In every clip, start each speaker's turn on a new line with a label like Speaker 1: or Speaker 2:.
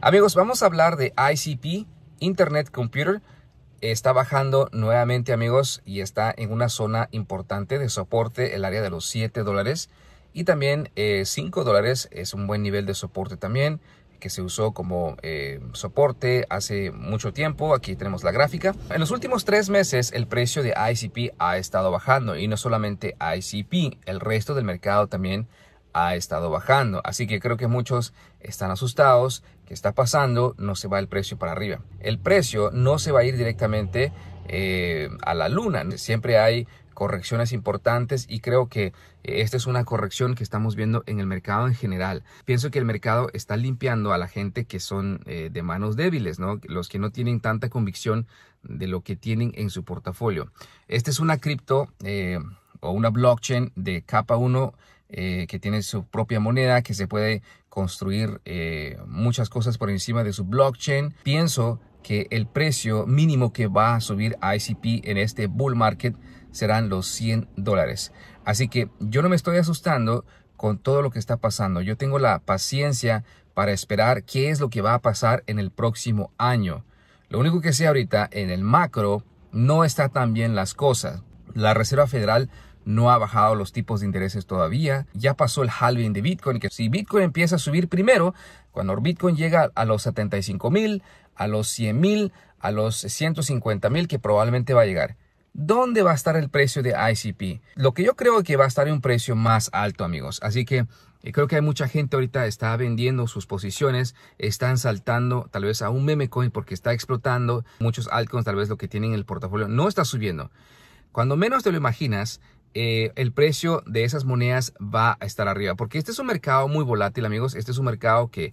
Speaker 1: Amigos, vamos a hablar de ICP, Internet Computer. Está bajando nuevamente, amigos, y está en una zona importante de soporte, el área de los 7 dólares. Y también 5 eh, dólares es un buen nivel de soporte también, que se usó como eh, soporte hace mucho tiempo. Aquí tenemos la gráfica. En los últimos tres meses, el precio de ICP ha estado bajando. Y no solamente ICP, el resto del mercado también ha estado bajando. Así que creo que muchos están asustados. ¿Qué está pasando? No se va el precio para arriba. El precio no se va a ir directamente eh, a la luna. Siempre hay correcciones importantes y creo que eh, esta es una corrección que estamos viendo en el mercado en general. Pienso que el mercado está limpiando a la gente que son eh, de manos débiles, los que no tienen tanta convicción de lo que tienen en su portafolio. Esta es una cripto o una blockchain de capa 1 eh, que tiene su propia moneda, que se puede construir eh, muchas cosas por encima de su blockchain. Pienso que el precio mínimo que va a subir a ICP en este bull market serán los 100 dólares. Así que yo no me estoy asustando con todo lo que está pasando. Yo tengo la paciencia para esperar qué es lo que va a pasar en el próximo año. Lo único que sé ahorita en el macro no está tan bien las cosas. La Reserva Federal no ha bajado los tipos de intereses todavía, ya pasó el halving de Bitcoin, que si Bitcoin empieza a subir primero, cuando Bitcoin llega a los 75 mil, a los 100 mil, a los 150 mil, que probablemente va a llegar. ¿Dónde va a estar el precio de ICP? Lo que yo creo que va a estar en un precio más alto, amigos. Así que eh, creo que hay mucha gente ahorita está vendiendo sus posiciones, están saltando tal vez a un meme coin porque está explotando. Muchos altcoins tal vez lo que tienen en el portafolio no está subiendo. Cuando menos te lo imaginas, eh, el precio de esas monedas va a estar arriba. Porque este es un mercado muy volátil, amigos. Este es un mercado que,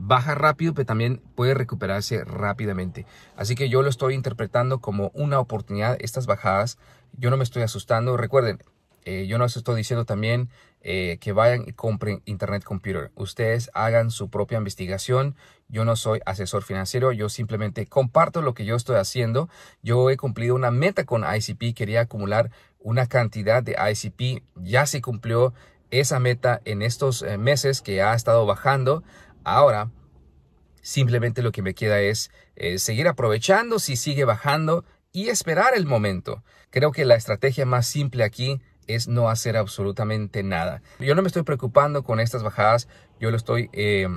Speaker 1: baja rápido, pero también puede recuperarse rápidamente. Así que yo lo estoy interpretando como una oportunidad, estas bajadas. Yo no me estoy asustando. Recuerden, eh, yo no les estoy diciendo también eh, que vayan y compren Internet Computer. Ustedes hagan su propia investigación. Yo no soy asesor financiero, yo simplemente comparto lo que yo estoy haciendo. Yo he cumplido una meta con ICP, quería acumular una cantidad de ICP. Ya se cumplió esa meta en estos eh, meses que ha estado bajando. Ahora, simplemente lo que me queda es eh, seguir aprovechando si sigue bajando y esperar el momento. Creo que la estrategia más simple aquí es no hacer absolutamente nada. Yo no me estoy preocupando con estas bajadas, yo lo estoy eh,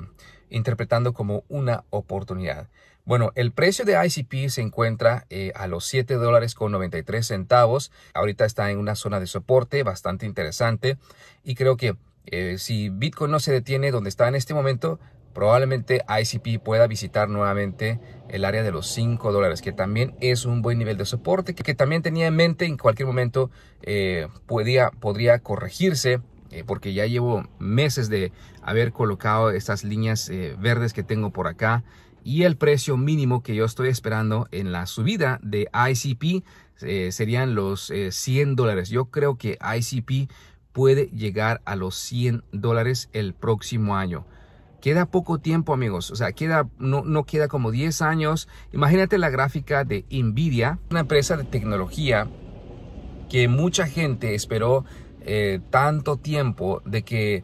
Speaker 1: interpretando como una oportunidad. Bueno, el precio de ICP se encuentra eh, a los 7 dólares con 93 centavos. Ahorita está en una zona de soporte bastante interesante y creo que eh, si Bitcoin no se detiene donde está en este momento, probablemente ICP pueda visitar nuevamente el área de los 5 dólares, que también es un buen nivel de soporte, que, también tenía en mente en cualquier momento eh, podría corregirse porque ya llevo meses de haber colocado estas líneas verdes que tengo por acá y el precio mínimo que yo estoy esperando en la subida de ICP eh, serían los 100 eh, dólares. Yo creo que ICP puede llegar a los 100 dólares el próximo año. Queda poco tiempo amigos, o sea, queda, no, queda como 10 años. Imagínate la gráfica de Nvidia, una empresa de tecnología que mucha gente esperó eh, tanto tiempo de que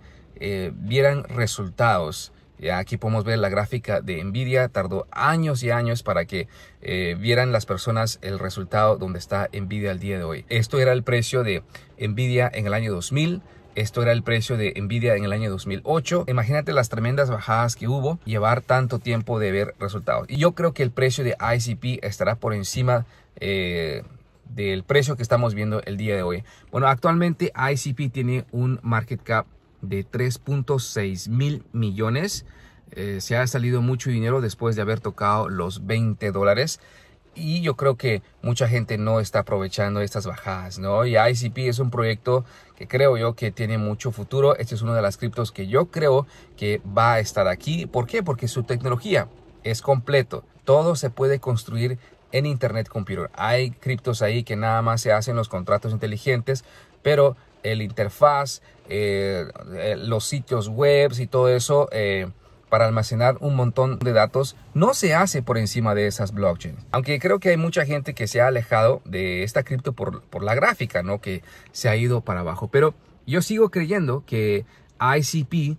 Speaker 1: vieran resultados. Ya eh, aquí podemos ver la gráfica de Nvidia. Tardó años y años para que eh, vieran las personas el resultado donde está Nvidia al día de hoy. Esto era el precio de Nvidia en el año 2000. Esto era el precio de Nvidia en el año 2008. Imagínate las tremendas bajadas que hubo, llevar tanto tiempo de ver resultados. Y yo creo que el precio de ICP estará por encima eh, del precio que estamos viendo el día de hoy. Bueno, actualmente ICP tiene un market cap de 3.6 mil millones. Eh, se ha salido mucho dinero después de haber tocado los 20 dólares. Y yo creo que mucha gente no está aprovechando estas bajadas, ¿no? Y ICP es un proyecto que creo yo que tiene mucho futuro. Este es uno de las criptos que yo creo que va a estar aquí. ¿Por qué? Porque su tecnología es completo. Todo se puede construir en Internet Computer. Hay criptos ahí que nada más se hacen los contratos inteligentes, pero el interfaz, eh, eh, los sitios web y todo eso eh, para almacenar un montón de datos no se hace por encima de esas blockchains. Aunque creo que hay mucha gente que se ha alejado de esta cripto por, la gráfica, ¿no? Que se ha ido para abajo. Pero yo sigo creyendo que ICP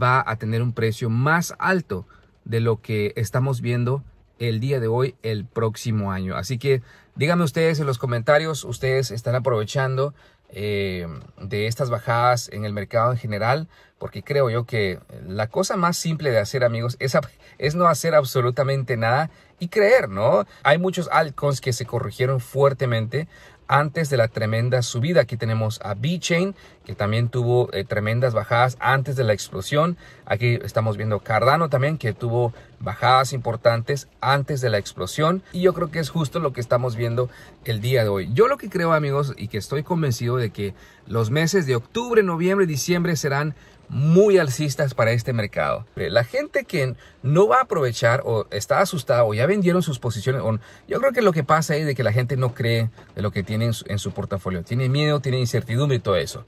Speaker 1: va a tener un precio más alto de lo que estamos viendo el día de hoy, el próximo año. Así que díganme ustedes en los comentarios, ustedes están aprovechando eh, de estas bajadas en el mercado en general, porque creo yo que la cosa más simple de hacer amigos es, es no hacer absolutamente nada y creer, ¿no? Hay muchos altcoins que se corrigieron fuertemente, antes de la tremenda subida. Aquí tenemos a B-Chain, que también tuvo eh, tremendas bajadas antes de la explosión. Aquí estamos viendo Cardano también, que tuvo bajadas importantes antes de la explosión. Y yo creo que es justo lo que estamos viendo el día de hoy. Yo lo que creo, amigos, y que estoy convencido de que los meses de octubre, noviembre, diciembre serán muy alcistas para este mercado. Eh, la gente que no va a aprovechar o está asustada o ya vendieron sus posiciones, yo creo que lo que pasa es de que la gente no cree de lo que tiene en su, portafolio. Tiene miedo, tiene incertidumbre y todo eso.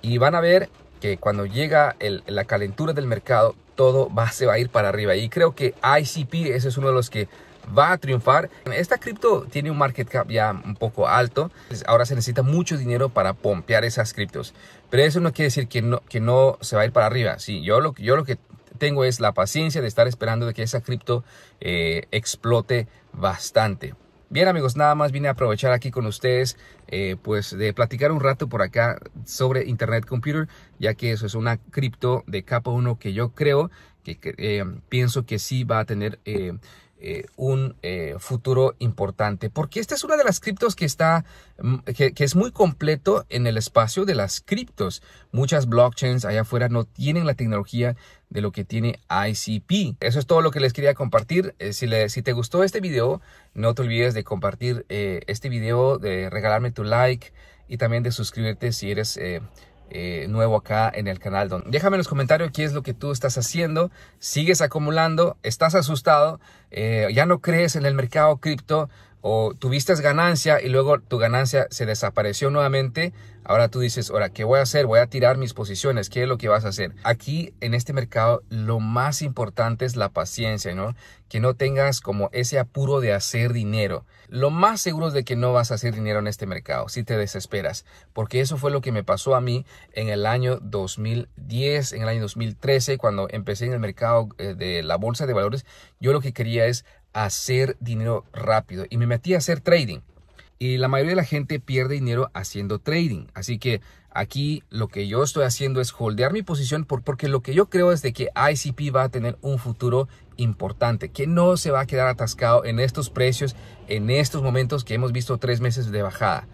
Speaker 1: Y van a ver que cuando llega la calentura del mercado, todo va, se va a ir para arriba. Y creo que ICP, ese es uno de los que va a triunfar. Esta cripto tiene un market cap ya un poco alto. Pues, ahora se necesita mucho dinero para pompear esas criptos. Pero eso no quiere decir que no, que no se va a ir para arriba. Sí, yo lo, yo lo que tengo es la paciencia de estar esperando de que esa cripto eh, explote bastante. Bien amigos, nada más vine a aprovechar aquí con ustedes, eh, pues de platicar un rato por acá sobre Internet Computer, ya que eso es una cripto de capa 1 que yo creo, que eh, pienso que sí va a tener eh, un eh, futuro importante. Porque esta es una de las criptos que está, mm, que, es muy completo en el espacio de las criptos. Muchas blockchains allá afuera no tienen la tecnología de lo que tiene ICP. Eso es todo lo que les quería compartir. Eh, si, le, si, te gustó este video, no te olvides de compartir este video, de regalarme tu like y también de suscribirte si eres eh, nuevo acá en el canal. Don. Déjame en los comentarios qué es lo que tú estás haciendo. ¿Sigues acumulando? ¿Estás asustado? Eh, ¿Ya no crees en el mercado cripto? o tuviste ganancia y luego tu ganancia se desapareció nuevamente, ahora tú dices, ahora, ¿qué voy a hacer? Voy a tirar mis posiciones, ¿qué es lo que vas a hacer? Aquí en este mercado lo más importante es la paciencia, ¿no? Que no tengas como ese apuro de hacer dinero. Lo más seguro es de que no vas a hacer dinero en este mercado si te desesperas, porque eso fue lo que me pasó a mí en el año 2010, en el año 2013, cuando empecé en el mercado eh, de la bolsa de valores, yo lo que quería es hacer dinero rápido y me metí a hacer trading. Y la mayoría de la gente pierde dinero haciendo trading. Así que aquí lo que yo estoy haciendo es holdear mi posición porque lo que yo creo es de que ICP va a tener un futuro importante, que no se va a quedar atascado en estos precios, en estos momentos que hemos visto tres meses de bajada.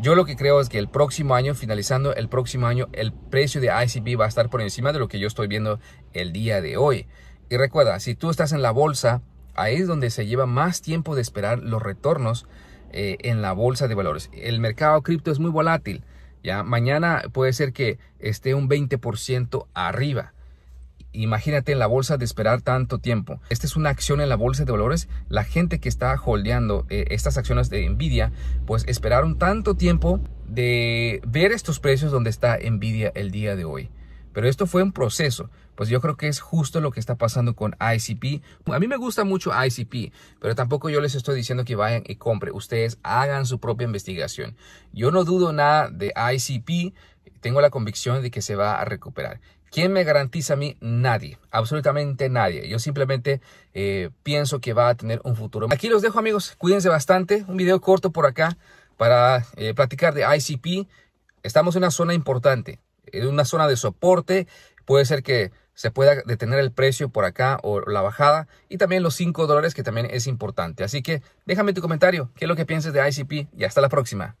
Speaker 1: Yo lo que creo es que el próximo año, finalizando el próximo año, el precio de ICP va a estar por encima de lo que yo estoy viendo el día de hoy. Y recuerda, si tú estás en la bolsa Ahí es donde se lleva más tiempo de esperar los retornos eh, en la bolsa de valores. El mercado cripto es muy volátil. Ya mañana puede ser que esté un 20% arriba. Imagínate en la bolsa de esperar tanto tiempo. Esta es una acción en la bolsa de valores. La gente que está holdeando eh, estas acciones de Nvidia, pues esperaron tanto tiempo de ver estos precios donde está Nvidia el día de hoy. Pero esto fue un proceso. Pues yo creo que es justo lo que está pasando con ICP. A mí me gusta mucho ICP, pero tampoco yo les estoy diciendo que vayan y compren. Ustedes hagan su propia investigación. Yo no dudo nada de ICP. Tengo la convicción de que se va a recuperar. ¿Quién me garantiza a mí? Nadie, absolutamente nadie. Yo simplemente eh, pienso que va a tener un futuro. Aquí los dejo amigos, cuídense bastante. Un video corto por acá para eh, platicar de ICP. Estamos en una zona importante en una zona de soporte, puede ser que se pueda detener el precio por acá o la bajada y también los 5 dólares que también es importante. Así que déjame tu comentario, qué es lo que piensas de ICP y hasta la próxima.